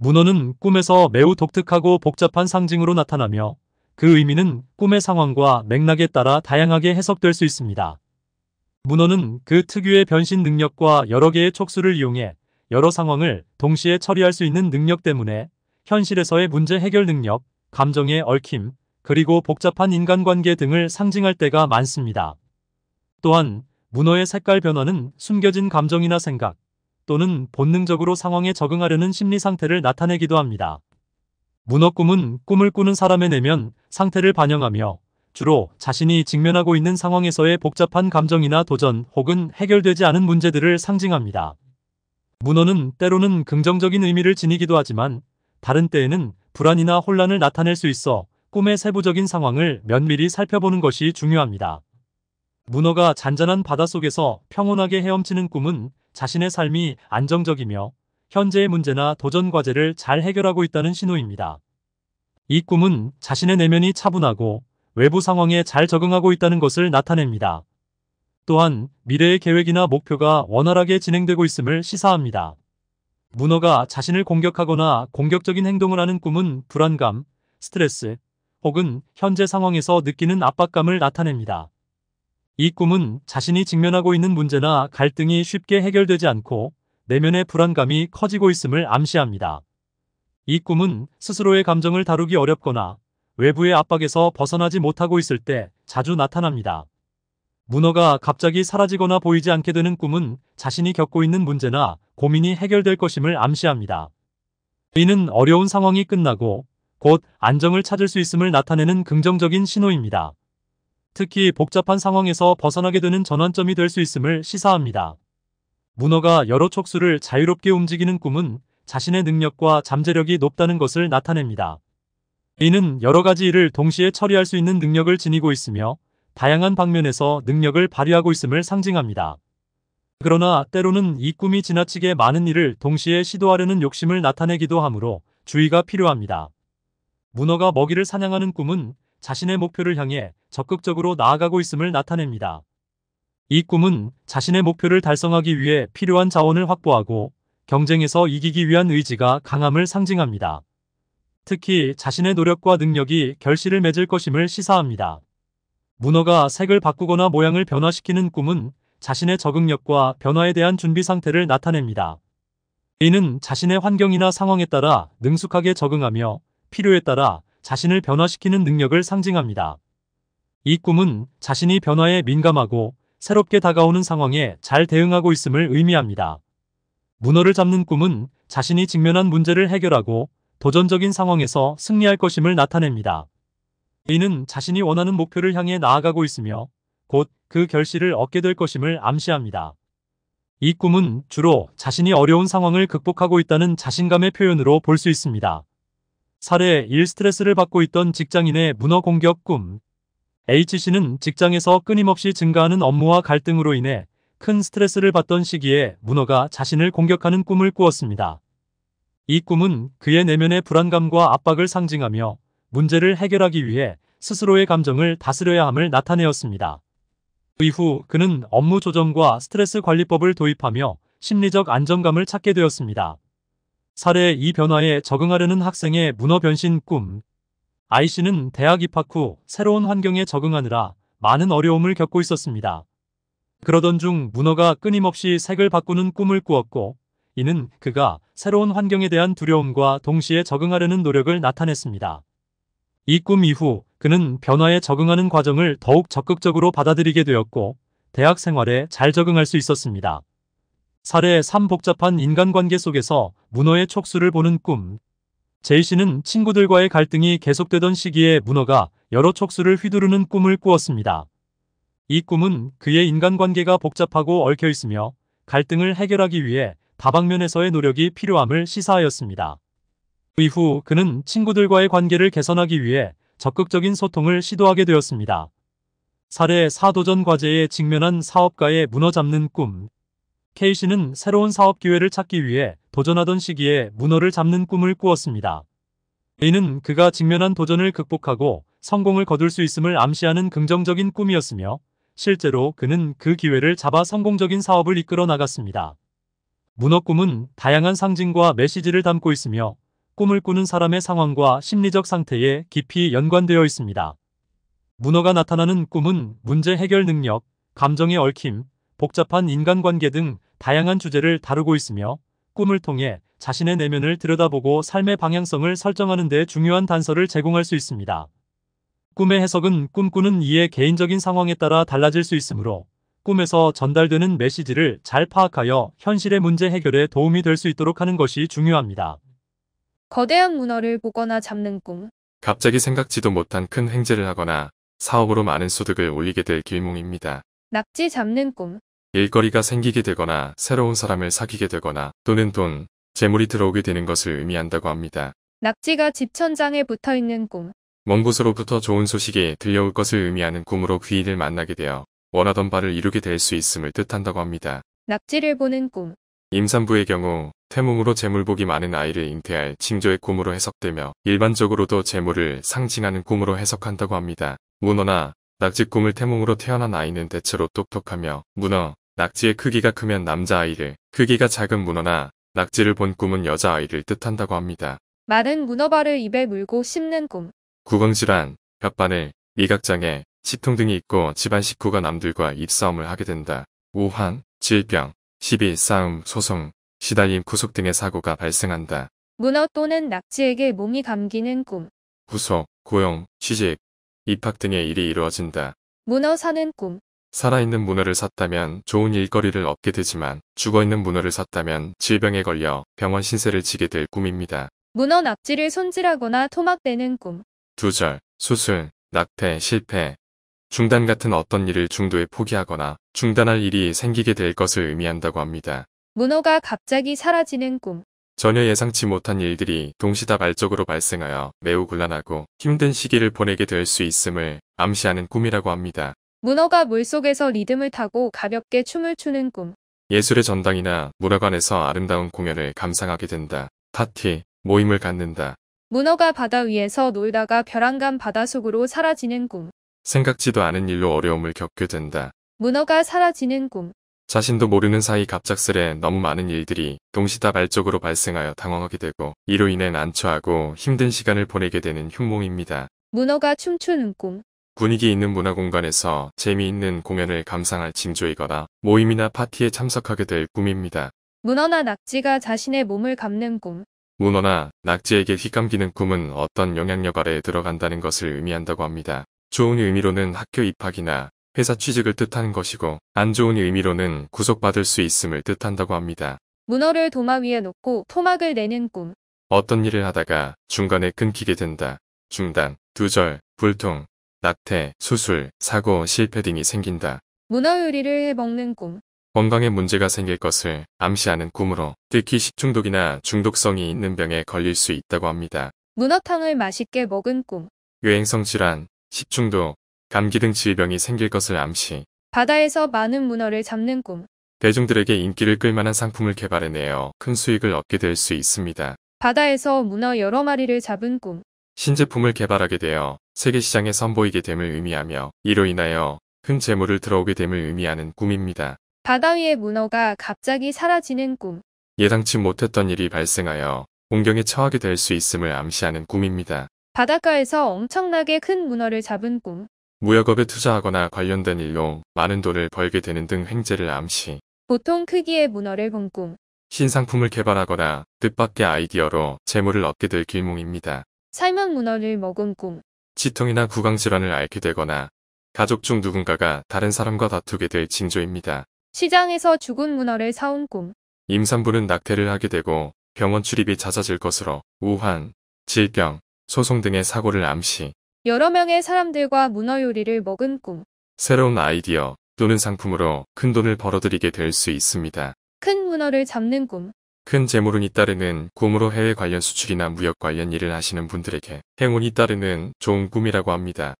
문어는 꿈에서 매우 독특하고 복잡한 상징으로 나타나며 그 의미는 꿈의 상황과 맥락에 따라 다양하게 해석될 수 있습니다. 문어는 그 특유의 변신 능력과 여러 개의 촉수를 이용해 여러 상황을 동시에 처리할 수 있는 능력 때문에 현실에서의 문제 해결 능력, 감정의 얽힘, 그리고 복잡한 인간관계 등을 상징할 때가 많습니다. 또한 문어의 색깔 변화는 숨겨진 감정이나 생각, 또는 본능적으로 상황에 적응하려는 심리 상태를 나타내기도 합니다. 문어꿈은 꿈을 꾸는 사람의 내면 상태를 반영하며 주로 자신이 직면하고 있는 상황에서의 복잡한 감정이나 도전 혹은 해결되지 않은 문제들을 상징합니다. 문어는 때로는 긍정적인 의미를 지니기도 하지만 다른 때에는 불안이나 혼란을 나타낼 수 있어 꿈의 세부적인 상황을 면밀히 살펴보는 것이 중요합니다. 문어가 잔잔한 바닷속에서 평온하게 헤엄치는 꿈은 자신의 삶이 안정적이며 현재의 문제나 도전 과제를 잘 해결하고 있다는 신호입니다. 이 꿈은 자신의 내면이 차분하고 외부 상황에 잘 적응하고 있다는 것을 나타냅니다. 또한 미래의 계획이나 목표가 원활하게 진행되고 있음을 시사합니다. 문어가 자신을 공격하거나 공격적인 행동을 하는 꿈은 불안감, 스트레스, 혹은 현재 상황에서 느끼는 압박감을 나타냅니다. 이 꿈은 자신이 직면하고 있는 문제나 갈등이 쉽게 해결되지 않고 내면의 불안감이 커지고 있음을 암시합니다. 이 꿈은 스스로의 감정을 다루기 어렵거나 외부의 압박에서 벗어나지 못하고 있을 때 자주 나타납니다. 문어가 갑자기 사라지거나 보이지 않게 되는 꿈은 자신이 겪고 있는 문제나 고민이 해결될 것임을 암시합니다. 이는 어려운 상황이 끝나고 곧 안정을 찾을 수 있음을 나타내는 긍정적인 신호입니다. 특히 복잡한 상황에서 벗어나게 되는 전환점이 될 수 있음을 시사합니다. 문어가 여러 촉수를 자유롭게 움직이는 꿈은 자신의 능력과 잠재력이 높다는 것을 나타냅니다. 이는 여러 가지 일을 동시에 처리할 수 있는 능력을 지니고 있으며 다양한 방면에서 능력을 발휘하고 있음을 상징합니다. 그러나 때로는 이 꿈이 지나치게 많은 일을 동시에 시도하려는 욕심을 나타내기도 하므로 주의가 필요합니다. 문어가 먹이를 사냥하는 꿈은 자신의 목표를 향해 적극적으로 나아가고 있음을 나타냅니다. 이 꿈은 자신의 목표를 달성하기 위해 필요한 자원을 확보하고 경쟁에서 이기기 위한 의지가 강함을 상징합니다. 특히 자신의 노력과 능력이 결실을 맺을 것임을 시사합니다. 문어가 색을 바꾸거나 모양을 변화시키는 꿈은 자신의 적응력과 변화에 대한 준비 상태를 나타냅니다. 이는 자신의 환경이나 상황에 따라 능숙하게 적응하며 필요에 따라 자신을 변화시키는 능력을 상징합니다. 이 꿈은 자신이 변화에 민감하고 새롭게 다가오는 상황에 잘 대응하고 있음을 의미합니다. 문어를 잡는 꿈은 자신이 직면한 문제를 해결하고 도전적인 상황에서 승리할 것임을 나타냅니다. 이는 자신이 원하는 목표를 향해 나아가고 있으며 곧 그 결실을 얻게 될 것임을 암시합니다. 이 꿈은 주로 자신이 어려운 상황을 극복하고 있다는 자신감의 표현으로 볼 수 있습니다. 사례 1 스트레스를 받고 있던 직장인의 문어 공격 꿈 H씨는 직장에서 끊임없이 증가하는 업무와 갈등으로 인해 큰 스트레스를 받던 시기에 문어가 자신을 공격하는 꿈을 꾸었습니다. 이 꿈은 그의 내면의 불안감과 압박을 상징하며 문제를 해결하기 위해 스스로의 감정을 다스려야 함을 나타내었습니다. 이후 그는 업무 조정과 스트레스 관리법을 도입하며 심리적 안정감을 찾게 되었습니다. 사례 이 변화에 적응하려는 학생의 문어 변신 꿈. I씨는 대학 입학 후 새로운 환경에 적응하느라 많은 어려움을 겪고 있었습니다. 그러던 중 문어가 끊임없이 색을 바꾸는 꿈을 꾸었고 이는 그가 새로운 환경에 대한 두려움과 동시에 적응하려는 노력을 나타냈습니다. 이 꿈 이후 그는 변화에 적응하는 과정을 더욱 적극적으로 받아들이게 되었고 대학 생활에 잘 적응할 수 있었습니다. 사례3 복잡한 인간관계 속에서 문어의 촉수를 보는 꿈. 제이 씨는 친구들과의 갈등이 계속되던 시기에 문어가 여러 촉수를 휘두르는 꿈을 꾸었습니다. 이 꿈은 그의 인간관계가 복잡하고 얽혀있으며 갈등을 해결하기 위해 다방면에서의 노력이 필요함을 시사하였습니다. 이후 그는 친구들과의 관계를 개선하기 위해 적극적인 소통을 시도하게 되었습니다. 사례 4도전 과제에 직면한 사업가의 문어 잡는 꿈 K씨는 새로운 사업 기회를 찾기 위해 도전하던 시기에 문어를 잡는 꿈을 꾸었습니다. A는 그가 직면한 도전을 극복하고 성공을 거둘 수 있음을 암시하는 긍정적인 꿈이었으며 실제로 그는 그 기회를 잡아 성공적인 사업을 이끌어 나갔습니다. 문어 꿈은 다양한 상징과 메시지를 담고 있으며 꿈을 꾸는 사람의 상황과 심리적 상태에 깊이 연관되어 있습니다. 문어가 나타나는 꿈은 문제 해결 능력, 감정의 얽힘, 복잡한 인간관계 등 다양한 주제를 다루고 있으며 꿈을 통해 자신의 내면을 들여다보고 삶의 방향성을 설정하는 데 중요한 단서를 제공할 수 있습니다. 꿈의 해석은 꿈꾸는 이의 개인적인 상황에 따라 달라질 수 있으므로 꿈에서 전달되는 메시지를 잘 파악하여 현실의 문제 해결에 도움이 될 수 있도록 하는 것이 중요합니다. 거대한 문어를 보거나 잡는 꿈 갑자기 생각지도 못한 큰 횡재를 하거나 사업으로 많은 소득을 올리게 될 길몽입니다. 낙지 잡는 꿈 일거리가 생기게 되거나 새로운 사람을 사귀게 되거나 또는 돈, 재물이 들어오게 되는 것을 의미한다고 합니다. 낙지가 집천장에 붙어있는 꿈먼 곳으로부터 좋은 소식이 들려올 것을 의미하는 꿈으로 귀인을 만나게 되어 원하던 바를 이루게 될 수 있음을 뜻한다고 합니다. 낙지를 보는 꿈 임산부의 경우 태몽으로 재물복이 많은 아이를 잉태할 징조의 꿈으로 해석되며 일반적으로도 재물을 상징하는 꿈으로 해석한다고 합니다. 문어나 낙지 꿈을 태몽으로 태어난 아이는 대체로 똑똑하며 문어, 낙지의 크기가 크면 남자아이를, 크기가 작은 문어나 낙지를 본 꿈은 여자아이를 뜻한다고 합니다. 마른 문어발을 입에 물고 씹는 꿈. 구강질환, 혓바늘, 미각장애, 치통 등이 있고 집안 식구가 남들과 입싸움을 하게 된다. 우환, 질병, 시비, 싸움, 소송, 시달림, 구속 등의 사고가 발생한다. 문어 또는 낙지에게 몸이 감기는 꿈. 구속, 고용, 취직, 입학 등의 일이 이루어진다. 문어 사는 꿈. 살아있는 문어를 샀다면 좋은 일거리를 얻게 되지만 죽어있는 문어를 샀다면 질병에 걸려 병원 신세를 지게 될 꿈입니다. 문어 낙지를 손질하거나 토막대는 꿈. 두절, 수술, 낙태, 실패. 중단 같은 어떤 일을 중도에 포기하거나 중단할 일이 생기게 될 것을 의미한다고 합니다. 문어가 갑자기 사라지는 꿈. 전혀 예상치 못한 일들이 동시다발적으로 발생하여 매우 곤란하고 힘든 시기를 보내게 될 수 있음을 암시하는 꿈이라고 합니다. 문어가 물속에서 리듬을 타고 가볍게 춤을 추는 꿈. 예술의 전당이나 문화관에서 아름다운 공연을 감상하게 된다. 파티, 모임을 갖는다. 문어가 바다 위에서 놀다가 벼랑간 바다속으로 사라지는 꿈. 생각지도 않은 일로 어려움을 겪게 된다. 문어가 사라지는 꿈. 자신도 모르는 사이 갑작스레 너무 많은 일들이 동시다발적으로 발생하여 당황하게 되고 이로 인해 난처하고 힘든 시간을 보내게 되는 흉몽입니다. 문어가 춤추는 꿈. 분위기 있는 문화공간에서 재미있는 공연을 감상할 징조이거나 모임이나 파티에 참석하게 될 꿈입니다. 문어나 낙지가 자신의 몸을 감는 꿈. 문어나 낙지에게 휘감기는 꿈은 어떤 영향력 아래 들어간다는 것을 의미한다고 합니다. 좋은 의미로는 학교 입학이나 회사 취직을 뜻하는 것이고 안 좋은 의미로는 구속받을 수 있음을 뜻한다고 합니다. 문어를 도마 위에 놓고 토막을 내는 꿈. 어떤 일을 하다가 중간에 끊기게 된다. 중단, 두절, 불통, 낙태, 수술, 사고, 실패 등이 생긴다. 문어 요리를 해먹는 꿈. 건강에 문제가 생길 것을 암시하는 꿈으로 특히 식중독이나 중독성이 있는 병에 걸릴 수 있다고 합니다. 문어탕을 맛있게 먹은 꿈. 유행성 질환, 식중독, 감기 등 질병이 생길 것을 암시. 바다에서 많은 문어를 잡는 꿈. 대중들에게 인기를 끌만한 상품을 개발해내어 큰 수익을 얻게 될 수 있습니다. 바다에서 문어 여러 마리를 잡은 꿈. 신제품을 개발하게 되어 세계 시장에 선보이게 됨을 의미하며 이로 인하여 큰 재물을 들어오게 됨을 의미하는 꿈입니다. 바다 위의 문어가 갑자기 사라지는 꿈. 예상치 못했던 일이 발생하여 공경에 처하게 될 수 있음을 암시하는 꿈입니다. 바닷가에서 엄청나게 큰 문어를 잡은 꿈. 무역업에 투자하거나 관련된 일로 많은 돈을 벌게 되는 등 횡재를 암시. 보통 크기의 문어를 본 꿈. 신상품을 개발하거나 뜻밖의 아이디어로 재물을 얻게 될 길몽입니다. 삶은 문어를 먹은 꿈. 치통이나 구강질환을 앓게 되거나 가족 중 누군가가 다른 사람과 다투게 될 징조입니다. 시장에서 죽은 문어를 사온 꿈. 임산부는 낙태를 하게 되고 병원 출입이 잦아질 것으로 우환, 질병, 소송 등의 사고를 암시. 여러 명의 사람들과 문어 요리를 먹은 꿈. 새로운 아이디어 또는 상품으로 큰 돈을 벌어들이게 될 수 있습니다. 큰 문어를 잡는 꿈. 큰 재물운이 따르는 꿈으로 해외 관련 수출이나 무역 관련 일을 하시는 분들에게 행운이 따르는 좋은 꿈이라고 합니다.